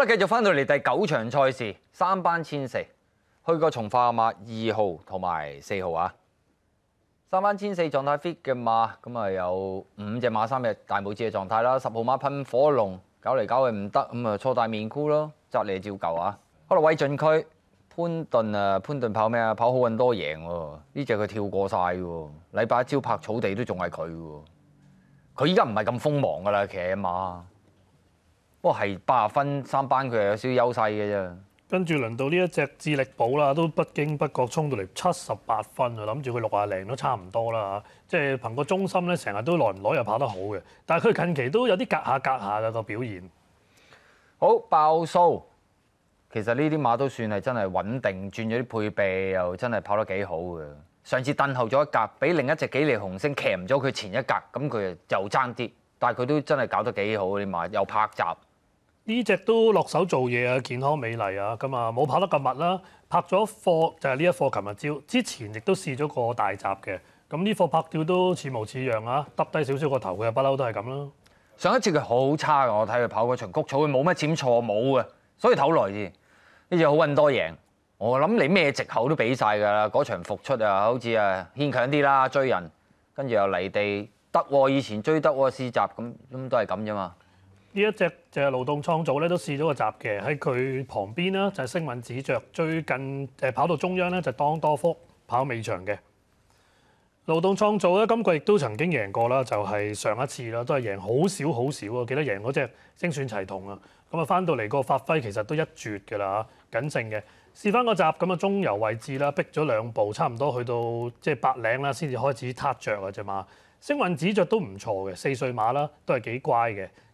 好啦，繼續翻到嚟第九場賽事，三班千四，去過從化馬二號同埋四號啊。三班千四狀態 fit 嘅馬，咁啊有五隻馬三隻大拇指嘅狀態啦。十號馬噴火龍，搞嚟搞去唔得，咁啊錯大面箍咯，扎你照舊啊。好啦，威進區潘頓啊，潘頓跑咩啊？跑好運多贏喎，呢只佢跳過晒喎，禮拜一朝拍草地都仲係佢喎，佢依家唔係咁鋒芒噶啦，騎馬。不過係八十分三班，佢係有少少優勢嘅啫。跟住輪到呢一隻智力寶啦，都不經不覺衝到嚟七十八分，就諗住佢六啊零都差唔多啦嚇。即係憑個中心咧，成日都耐唔耐又跑得好嘅。但係佢近期都有啲隔下隔下嘅個表現。好爆數，其實呢啲馬都算係真係穩定，轉咗啲配備又真係跑得幾好嘅。上次墊後咗一格，俾另一隻幾利紅星騎唔咗佢前一格，咁佢又爭啲，但係佢都真係搞得幾好啲馬，又拍閘。呢只都落手做嘢啊！健康美麗啊，咁啊冇跑得咁密啦。拍咗貨就係呢一貨，琴日朝之前亦都試咗個大集嘅。咁呢貨拍掉都似模似樣啊，耷低少少個頭又不嬲都係咁啦。上一次佢好差嘅，我睇佢跑嗰場谷草，佢冇乜錢錯冇嘅，所以唞耐先。呢只好運多贏，我諗你咩藉口都俾晒㗎啦。嗰場復出啊，好似啊牽強啲啦，追人跟住又離地得，以前追得試集咁都都係咁啫嘛。呢一隻就係勞動創造咧，都試咗個集嘅喺佢旁邊啦。就係星雲指着最近誒跑到中央咧，就當多福跑尾場嘅勞動創造咧。今季亦都曾經贏過啦，就係上一次啦，都係贏好少好少啊。記得贏嗰只精選齊同啊。咁啊，翻到嚟個發揮其實都一絕嘅啦嚇，緊剩嘅試翻個集咁啊，中游位置啦，逼咗兩步，差唔多去到即係白零啦，先至開始 t 着啊，只嘛星雲指着都唔錯嘅四歲馬啦，都係幾乖嘅。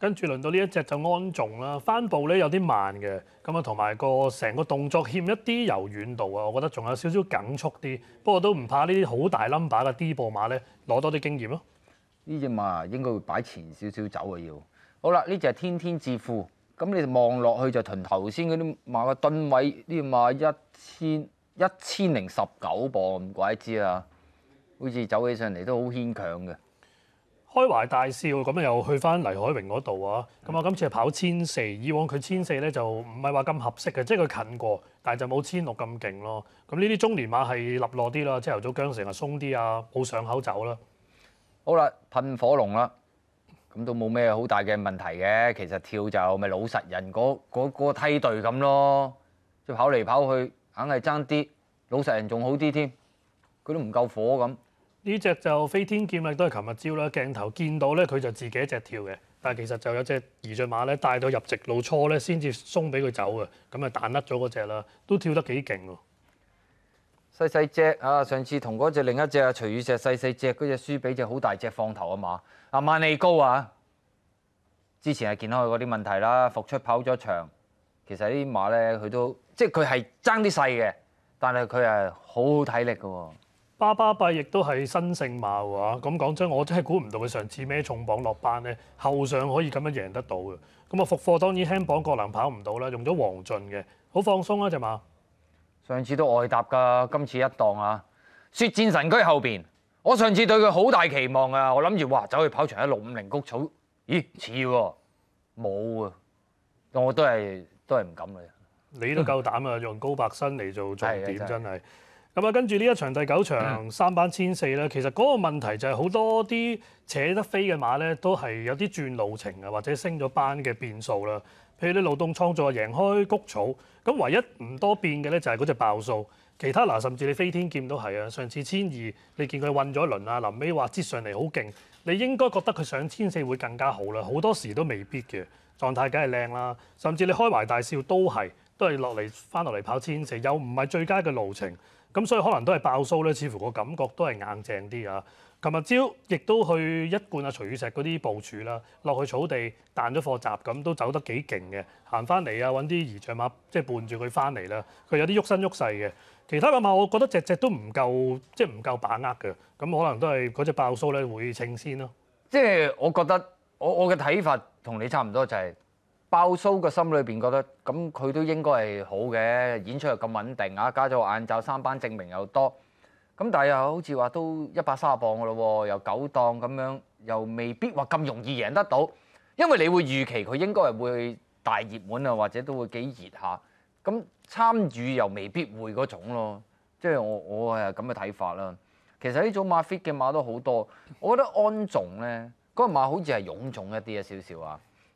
跟住輪到呢一隻就安重啦，翻步咧有啲慢嘅，咁啊同埋個成個動作欠一啲柔軟度啊，我覺得仲有少少緊促啲。不過都唔怕呢啲好大 number 嘅 D 步馬咧，攞多啲經驗咯。呢只馬應該會擺前少少走啊要。好啦，呢只天天致富，咁你望落去就同頭先嗰啲馬嘅蹲位，呢馬一千一千零十九磅，怪之啊，好似走起上嚟都好牽強嘅。開懷大笑，咁又去翻黎海榮嗰度啊！咁啊，今次係跑千四，以往佢千四咧就唔係話咁合適嘅，即係佢近過，但係就冇千六咁勁咯。咁呢啲中年馬係立落啲啦，朝頭早姜成啊松啲啊，冇上口走啦。好啦，噴火龍啦，咁都冇咩好大嘅問題嘅。其實跳就咪老實人嗰嗰個梯隊咁咯，即跑嚟跑去，硬係爭啲老實人仲好啲添，佢都唔夠火咁。呢只就飛天劍啦，都係琴日朝啦。鏡頭見到咧，佢就自己一隻跳嘅，但其實就有隻二駿馬咧帶到入直路錯咧先至鬆俾佢走嘅。咁啊，彈甩咗嗰只啦，都跳得幾勁喎。細細只啊，上次同嗰只另一隻徐宇石細細只嗰只輸俾隻好大隻放頭啊馬啊，萬利高啊，之前係健康嗰啲問題啦，復出跑咗場。其實啲馬咧，佢都即係佢係爭啲細嘅，但係佢係好好體力嘅。巴巴幣亦都係新勝貌啊！咁講真，我真係估唔到佢上次咩重磅落班咧，後上可以咁樣贏得到嘅。咁啊復課當然輕磅，郭能跑唔到啦，用咗黃俊嘅，好放鬆啊只馬。上次都外搭㗎，今次一檔啊。雪戰神驅後邊，我上次對佢好大期望啊，我諗住哇走去跑場喺六五零谷草，咦似喎，冇啊，我都係都係唔敢嘅。你都夠膽啊，用高柏新嚟做重點真係。咁啊，跟住呢一場第九場三班千四咧，其實嗰個問題就係好多啲扯得飛嘅馬咧，都係有啲轉路程啊，或者升咗班嘅變數啦。譬如你勞動創造贏開谷草，咁唯一唔多變嘅咧就係嗰只爆數，其他嗱，甚至你飛天劍都係啊。上次千二你見佢混咗輪啊，臨尾話接上嚟好勁，你應該覺得佢上千四會更加好啦。好多時都未必嘅狀態，梗係靚啦。甚至你開懷大笑都係都係落嚟翻落嚟跑千四，又唔係最佳嘅路程。咁所以可能都係爆蘇咧，似乎個感覺都係硬淨啲啊！琴日朝亦都去一罐啊徐宇石嗰啲部署啦，落去草地彈咗貨集咁都走得幾勁嘅，行翻嚟啊揾啲移象馬即係伴住佢翻嚟啦，佢有啲喐身喐勢嘅。其他嘅馬我覺得隻隻都唔夠，即係唔夠把握嘅。咁可能都係嗰只爆蘇咧會稱先咯。即係我覺得我我嘅睇法同你差唔多就係。爆粗個心裏邊覺得咁，佢都應該係好嘅演出又咁穩定啊！加咗晏晝三班證明又多，咁但係又好似話都一百三十磅嘅咯，又九檔咁樣，又未必話咁容易贏得到，因為你會預期佢應該係會大熱門啊，或者都會幾熱下。咁參與又未必會嗰種咯，即係我我係咁嘅睇法啦。其實呢種馬 fit 嘅馬都好多，我覺得安重咧嗰個馬好似係臃重一啲啊，少少啊。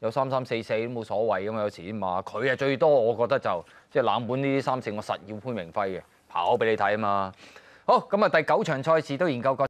有三三四四都冇所謂㗎嘛，有錢嘛，佢啊最多，我覺得就即係冷門呢啲三勝，我實要潘明輝嘅跑俾你睇啊嘛。好咁啊，第九場賽事都研究過。